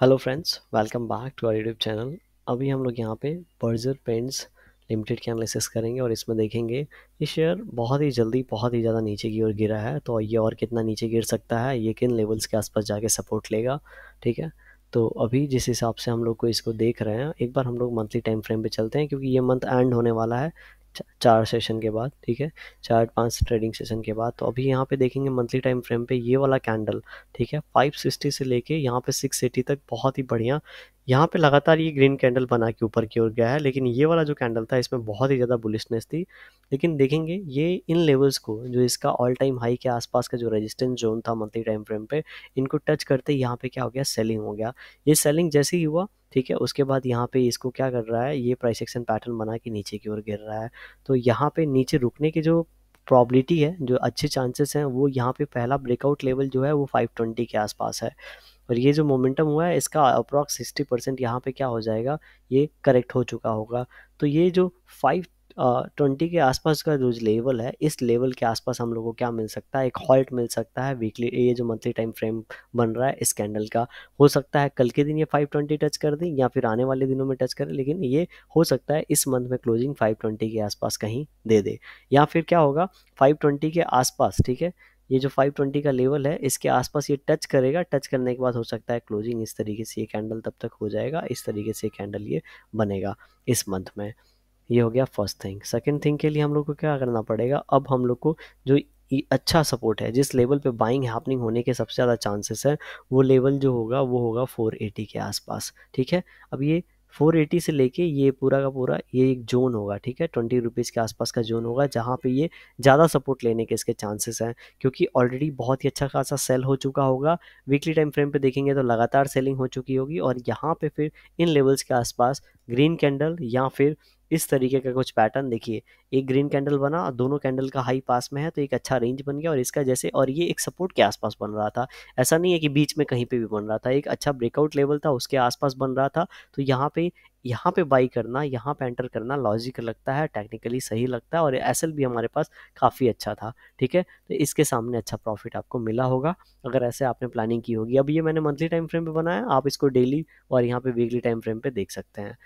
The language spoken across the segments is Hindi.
hello friends welcome back to our YouTube channel अभी हम लोग यहाँ पे बर्जर पेंट्स लिमिटेड के एनालिसिस करेंगे और इसमें देखेंगे ये शेयर बहुत ही जल्दी बहुत ही ज़्यादा नीचे की ओर गिरा है तो ये और कितना नीचे गिर सकता है ये किन लेवल्स के आसपास जाके सपोर्ट लेगा ठीक है तो अभी जिस हिसाब से हम लोग को इसको देख रहे हैं एक बार हम लोग मंथली टाइम फ्रेम पर चलते हैं क्योंकि ये मंथ एंड होने वाला है चार सेशन के बाद ठीक है चार पांच ट्रेडिंग सेशन के बाद तो अभी यहाँ पे देखेंगे मंथली टाइम फ्रेम पे ये वाला कैंडल ठीक है 560 से लेके यहाँ पे 680 तक बहुत ही बढ़िया यहाँ पे लगातार ये ग्रीन कैंडल बना के ऊपर की ओर गया है लेकिन ये वाला जो कैंडल था इसमें बहुत ही ज़्यादा बुलिशनेस थी लेकिन देखेंगे ये इन लेवल्स को जो इसका ऑल टाइम हाई के आसपास का जो रेजिस्टेंस जोन था मंथली टाइम फ्रेम पे इनको टच करते यहाँ पे क्या हो गया सेलिंग हो गया ये सेलिंग जैसे ही हुआ ठीक है उसके बाद यहाँ पे इसको क्या कर रहा है ये प्राइस एक्शन पैटर्न बना के नीचे की ओर गिर रहा है तो यहाँ पे नीचे रुकने के जो प्रॉबिलिटी है जो अच्छे चांसेस हैं वो यहाँ पे पहला ब्रेकआउट लेवल जो है वो 520 के आसपास है और ये जो मोमेंटम हुआ है इसका अप्रॉक्स सिक्सटी परसेंट यहाँ पर क्या हो जाएगा ये करेक्ट हो चुका होगा तो ये जो फाइव ट्वेंटी के आसपास का जो लेवल है इस लेवल के आसपास हम लोगों को क्या मिल सकता है एक हॉल्ट मिल सकता है वीकली ये जो मंथली टाइम फ्रेम बन रहा है इस कैंडल का हो सकता है कल के दिन ये फाइव ट्वेंटी टच कर दें या फिर आने वाले दिनों में टच करें लेकिन ये हो सकता है इस मंथ में क्लोजिंग ट्वेंटी के आसपास कहीं दे दे या फिर क्या होगा ट्वेंटी के आसपास ठीक है ये जो 520 का लेवल है इसके आसपास ये टच करेगा टच करने के बाद हो सकता है क्लोजिंग इस तरीके से ये कैंडल तब तक हो जाएगा इस तरीके से कैंडल ये बनेगा इस मंथ में ये हो गया फर्स्ट थिंग सेकंड थिंग के लिए हम लोग को क्या करना पड़ेगा अब हम लोग को जो अच्छा सपोर्ट है जिस लेवल पे बाइंग हैपनिंग होने के सबसे ज़्यादा चांसेस है वो लेवल जो होगा वो होगा 480 के आसपास ठीक है अब ये 480 से लेके ये पूरा का पूरा ये एक जोन होगा ठीक है ट्वेंटी रुपीज़ के आसपास का जोन होगा जहाँ पे ये ज़्यादा सपोर्ट लेने के इसके चांसेस हैं क्योंकि ऑलरेडी बहुत ही अच्छा खासा सेल हो चुका होगा वीकली टाइम फ्रेम पे देखेंगे तो लगातार सेलिंग हो चुकी होगी और यहाँ पे फिर इन लेवल्स के आसपास ग्रीन कैंडल या फिर इस तरीके का कुछ पैटर्न देखिए एक ग्रीन कैंडल बना और दोनों कैंडल का हाई पास में है तो एक अच्छा रेंज बन गया और इसका जैसे और ये एक सपोर्ट के आसपास बन रहा था ऐसा नहीं है कि बीच में कहीं पे भी बन रहा था एक अच्छा ब्रेकआउट लेवल था उसके आसपास बन रहा था तो यहाँ पे यहाँ पे बाई करना यहाँ पे एंटर करना लॉजिकल लगता है टेक्निकली सही लगता है और एस भी हमारे पास काफ़ी अच्छा था ठीक है तो इसके सामने अच्छा प्रॉफिट आपको मिला होगा अगर ऐसे आपने प्लानिंग की होगी अब ये मैंने मंथली टाइम फ्रेम पे बनाया आप इसको डेली और यहाँ पे वीकली टाइम फ्रेम पे देख सकते हैं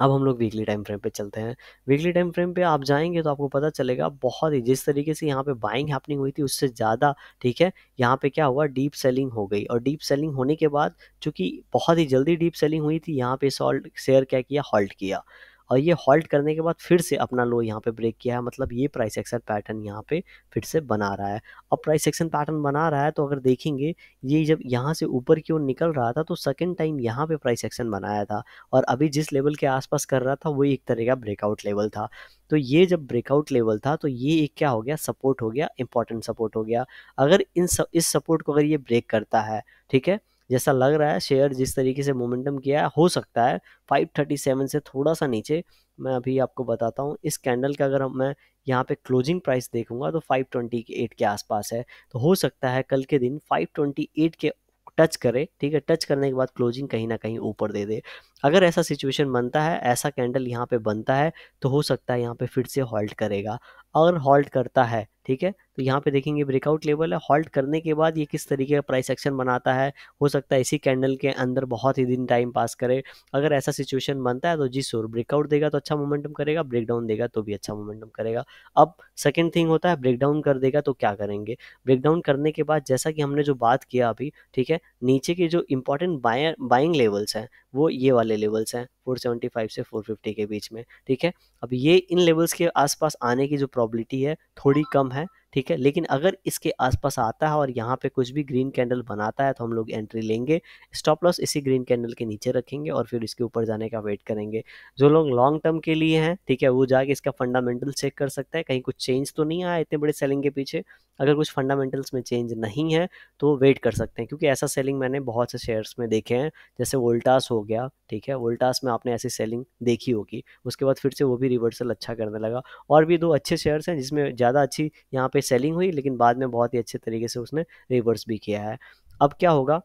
अब हम लोग वीकली टाइम फ्रेम पे चलते हैं वीकली टाइम फ्रेम पे आप जाएंगे तो आपको पता चलेगा बहुत ही जिस तरीके से यहाँ पे बाइंग हैपनिंग हुई थी उससे ज़्यादा ठीक है यहाँ पे क्या हुआ डीप सेलिंग हो गई और डीप सेलिंग होने के बाद चूँकि बहुत ही जल्दी डीप सेलिंग हुई थी यहाँ पे सॉल्ट शेयर क्या किया हॉल्ट किया और ये हॉल्ट करने के बाद फिर से अपना लो यहाँ पे ब्रेक किया है मतलब ये प्राइस एक्शन पैटर्न यहाँ पे फिर से बना रहा है अब प्राइस एक्शन पैटर्न बना रहा है तो अगर देखेंगे ये जब यहाँ से ऊपर की ओर निकल रहा था तो सेकेंड टाइम यहाँ पे प्राइस एक्शन बनाया था और अभी जिस लेवल के आसपास कर रहा था वही एक तरह का ब्रेकआउट लेवल था तो ये जब ब्रेकआउट लेवल था तो ये एक क्या हो गया सपोर्ट हो गया इंपॉर्टेंट सपोर्ट हो गया अगर इन इस सपोर्ट को अगर ये ब्रेक करता है ठीक है जैसा लग रहा है शेयर जिस तरीके से मोमेंटम किया है हो सकता है 537 से थोड़ा सा नीचे मैं अभी आपको बताता हूँ इस कैंडल का अगर मैं यहाँ पे क्लोजिंग प्राइस देखूंगा तो 528 के आसपास है तो हो सकता है कल के दिन 528 के टच करे ठीक है टच करने के बाद क्लोजिंग कहीं ना कहीं ऊपर दे दे अगर ऐसा सिचुएशन बनता है ऐसा कैंडल यहाँ पे बनता है तो हो सकता है यहाँ पे फिर से हॉल्ट करेगा अगर हॉल्ट करता है ठीक है तो यहाँ पे देखेंगे ब्रेकआउट लेवल है हॉल्ट करने के बाद ये किस तरीके का प्राइस एक्शन बनाता है हो सकता है इसी कैंडल के अंदर बहुत ही दिन टाइम पास करे अगर ऐसा सिचुएशन बनता है तो जी सोर ब्रेकआउट देगा तो अच्छा मोमेंटम करेगा ब्रेकडाउन देगा तो भी अच्छा मोमेंटम करेगा अब सेकेंड थिंग होता है ब्रेकडाउन कर देगा तो क्या करेंगे ब्रेकडाउन करने के बाद जैसा कि हमने जो बात किया अभी ठीक है नीचे के जो इंपॉर्टेंट बायर बाइंग लेवल्स हैं वो ये वाले लेवल्स हैं 475 से 450 के बीच में ठीक है अब ये इन लेवल्स के आसपास आने की जो प्रॉबिलिटी है थोड़ी कम है ठीक है लेकिन अगर इसके आसपास आता है और यहाँ पे कुछ भी ग्रीन कैंडल बनाता है तो हम लोग एंट्री लेंगे स्टॉप लॉस इसी ग्रीन कैंडल के नीचे रखेंगे और फिर इसके ऊपर जाने का वेट करेंगे जो लोग लॉन्ग टर्म के लिए हैं ठीक है वो जाके इसका फंडामेंटल चेक कर सकता है कहीं कुछ चेंज तो नहीं आया इतने बड़े सेलिंग के पीछे अगर कुछ फंडामेंटल्स में चेंज नहीं है तो वेट कर सकते हैं क्योंकि ऐसा सेलिंग मैंने बहुत से शेयर्स में देखे हैं जैसे वोल्टास हो गया ठीक है वोल्टास में आपने ऐसी सेलिंग देखी होगी उसके बाद फिर से वो भी रिवर्सल अच्छा करने लगा और भी दो अच्छे शेयर्स हैं जिसमें ज़्यादा अच्छी यहाँ पर सेलिंग हुई लेकिन बाद में बहुत ही अच्छे तरीके से उसने रिवर्स भी किया है अब क्या होगा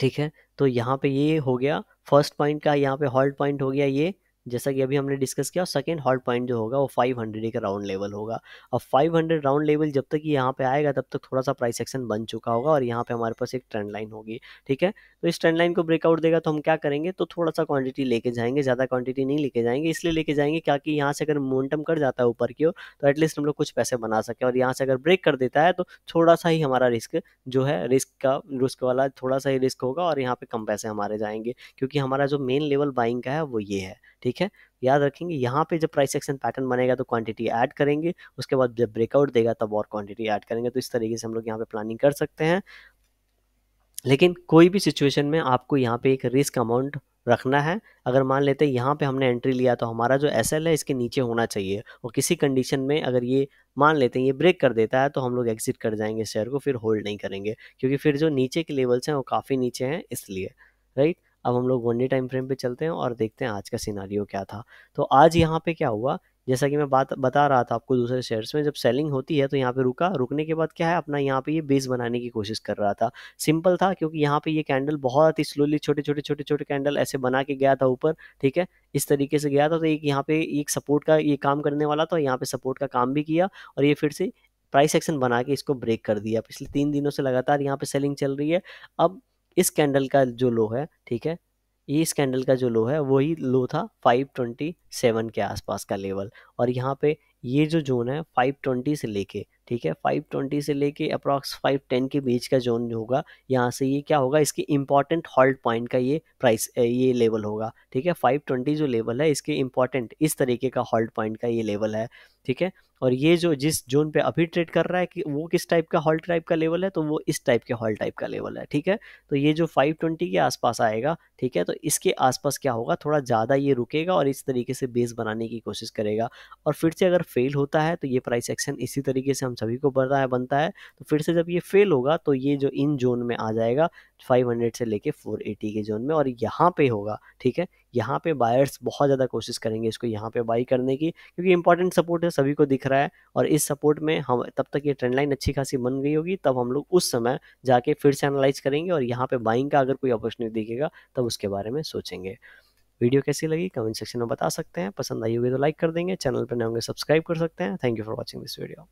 ठीक है तो यहाँ पे ये हो गया फर्स्ट पॉइंट का यहाँ पे हॉल्ट पॉइंट हो गया ये जैसा कि अभी हमने डिस्कस किया और सेकेंड हॉट पॉइंट जो होगा वो 500 का राउंड लेवल होगा अब 500 राउंड लेवल जब तक यहाँ पे आएगा तब तक थोड़ा सा प्राइस एक्शन बन चुका होगा और यहाँ पे हमारे पास एक ट्रेंड लाइन होगी ठीक है तो इस ट्रेंड लाइन को ब्रेकआउट देगा तो हम क्या करेंगे तो थोड़ा सा क्वांटिटी लेके जाएंगे ज़्यादा क्वांटिटी नहीं लेके जाएंगे इसलिए लेके जाएंगे क्या कि यहाँ से अगर मोमेंटम कर जाता है ऊपर की ओर तो एटलीस्ट हम लोग कुछ पैसे बना सके और यहाँ से अगर ब्रेक कर देता है तो थोड़ा सा ही हमारा रिस्क जो है रिस्क का रिस्क वाला थोड़ा सा ही रिस्क होगा और यहाँ पे कम पैसे हमारे जाएंगे क्योंकि हमारा जो मेन लेवल बाइंग का है वो ये है ठीक है याद रखेंगे यहाँ पे जब प्राइस एक्शन पैटर्न बनेगा तो क्वांटिटी ऐड करेंगे उसके बाद जब ब्रेकआउट देगा तब और क्वांटिटी ऐड करेंगे तो इस तरीके से हम लोग यहाँ पे प्लानिंग कर सकते हैं लेकिन कोई भी सिचुएशन में आपको यहाँ पे एक रिस्क अमाउंट रखना है अगर मान लेते हैं यहाँ पे हमने एंट्री लिया तो हमारा जो एस है इसके नीचे होना चाहिए और किसी कंडीशन में अगर ये मान लेते हैं ये ब्रेक कर देता है तो हम लोग एग्जिट कर जाएंगे शेयर को फिर होल्ड नहीं करेंगे क्योंकि फिर जो नीचे के लेवल्स हैं वो काफ़ी नीचे हैं इसलिए राइट अब हम लोग वन डे टाइम फ्रेम पे चलते हैं और देखते हैं आज का सिनारियो क्या था तो आज यहाँ पे क्या हुआ जैसा कि मैं बात बता रहा था आपको दूसरे शेयर्स में जब सेलिंग होती है तो यहाँ पे रुका रुकने के बाद क्या है अपना यहाँ पे ये यह बेस बनाने की कोशिश कर रहा था सिंपल था क्योंकि यहाँ पे ये यह कैंडल बहुत ही स्लोली छोटे छोटे छोटे छोटे कैंडल ऐसे बना के गया था ऊपर ठीक है इस तरीके से गया था तो एक यहाँ पे एक सपोर्ट का ये काम करने वाला था यहाँ पे सपोर्ट का काम भी किया और ये फिर से प्राइस एक्शन बना के इसको ब्रेक कर दिया पिछले तीन दिनों से लगातार यहाँ पे सेलिंग चल रही है अब इस कैंडल का जो लो है ठीक है ये इस कैंडल का जो लो है वही लो था 527 के आसपास का लेवल और यहाँ पे ये जो जोन है 520 से लेके ठीक है 520 से लेके अप्रॉक्स 510 के बीच का जोन जो होगा यहाँ से ये क्या होगा इसके इम्पॉर्टेंट हॉल्ट पॉइंट का ये प्राइस ये लेवल होगा ठीक है 520 जो लेवल है इसके इम्पॉर्टेंट इस तरीके का हॉल्ट पॉइंट का ये लेवल है ठीक है और ये जो जिस जोन पे अभी ट्रेड कर रहा है कि वो किस टाइप का हॉल टाइप का लेवल है तो वो इस टाइप के हॉल टाइप का लेवल है ठीक है तो ये जो 520 के आसपास आएगा ठीक है तो इसके आसपास क्या होगा थोड़ा ज़्यादा ये रुकेगा और इस तरीके से बेस बनाने की कोशिश करेगा और फिर से अगर फेल होता है तो ये प्राइस एक्शन इसी तरीके से हम सभी को बढ़ रहा है बनता है तो फिर से जब ये फेल होगा तो ये जो इन जोन में आ जाएगा 500 से लेके 480 के जोन में और यहाँ पे होगा ठीक है यहाँ पे बायर्स बहुत ज़्यादा कोशिश करेंगे इसको यहाँ पे बाई करने की क्योंकि इंपॉर्टेंट सपोर्ट है सभी को दिख रहा है और इस सपोर्ट में हम तब तक ये ट्रेंड लाइन अच्छी खासी बन गई होगी तब हम लोग उस समय जाके फिर से एनालाइज करेंगे और यहाँ पे बाइंग का अगर कोई अपॉर्चुनिटी दिखेगा तब उसके बारे में सोचेंगे वीडियो कैसी लगी कमेंट सेक्शन में बता सकते हैं पसंद आई होगी तो लाइक कर देंगे चैनल पर नए होंगे सब्सक्राइब कर सकते हैं thank you for watching this video